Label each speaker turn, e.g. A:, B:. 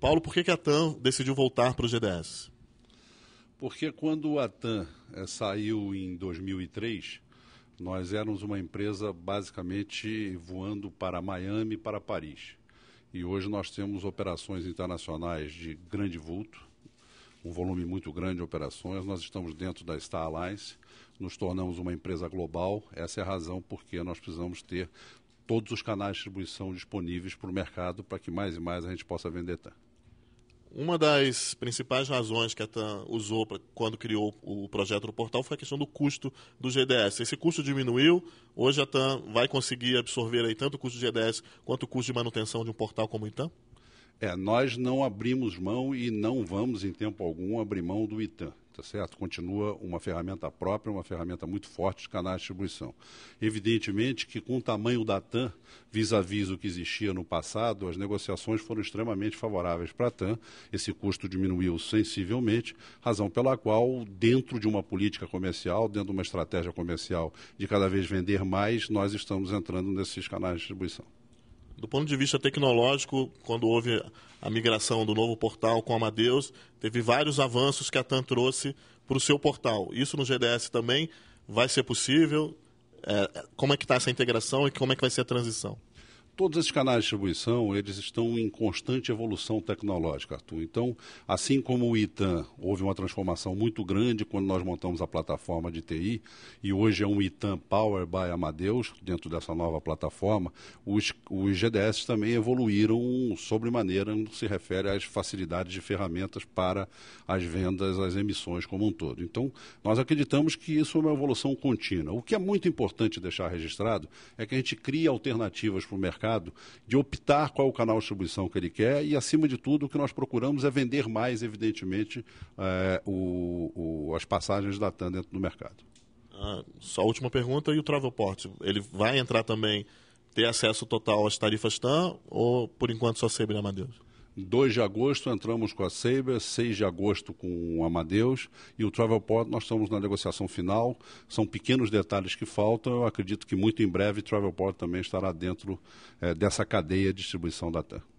A: Paulo, por que, que a TAM decidiu voltar para o GDS?
B: Porque quando a TAM é, eh, saiu em 2003, nós éramos uma empresa basicamente voando para Miami e para Paris. E hoje nós temos operações internacionais de grande vulto, um volume muito grande de operações. Nós estamos dentro da Star Alliance, nos tornamos uma empresa global. Essa é a razão porque nós precisamos ter todos os canais de distribuição disponíveis para o mercado para que mais e mais a gente possa
A: vender tanto. Uma das principais razões que a TAM usou pra, quando criou o projeto do portal foi a questão do custo do GDS. Esse custo diminuiu, hoje a TAM vai conseguir absorver aí tanto o custo do GDS quanto o custo de manutenção de um portal como o ITAM?
B: É, nós não abrimos mão e não vamos, em tempo algum, abrir mão do ITAM tá certo? Continua uma ferramenta própria, uma ferramenta muito forte de canais de distribuição. Evidentemente que com o tamanho da TAM, vis-à-vis o que existia no passado, as negociações foram extremamente favoráveis para a TAM, esse custo diminuiu sensivelmente, razão pela qual, dentro de uma política comercial, dentro de uma estratégia comercial de cada vez vender mais, nós
A: estamos entrando nesses canais de distribuição. Do ponto de vista tecnológico, quando houve a migração do novo portal com a Amadeus, teve vários avanços que a TAM trouxe para o seu portal. Isso no GDS também vai ser possível? É, é como é que está essa integração e como é que vai ser a transição?
B: todos esses canais de distribuição, eles estão em constante evolução tecnológica, Arthur. Então, assim como o ITAM, houve uma transformação muito grande quando nós montamos a plataforma de TI, e hoje é um ITAM Power by Amadeus, dentro dessa nova plataforma, os, os GDS também evoluíram maneira no que se refere às facilidades de ferramentas para as vendas, as emissões como um todo. Então, nós acreditamos que isso é uma evolução contínua. O que é muito importante deixar registrado é que a gente cria alternativas para o mercado mercado, de optar qual é o canal de distribuição que ele quer e, acima de tudo, o que nós procuramos é vender mais, evidentemente, é, o, o, as
A: passagens da TAM dentro do mercado. Ah, só a última pergunta, e o Travelport? Ele vai entrar também, ter acesso total às tarifas TAM ou, por enquanto, só Sebra madeus
B: 2 de agosto entramos com a Sabre, 6 de agosto com o Amadeus e o Travelport nós estamos na negociação final. São pequenos detalhes que faltam. Eu acredito que muito em breve o Travelport também estará dentro é, dessa cadeia de distribuição da TAM.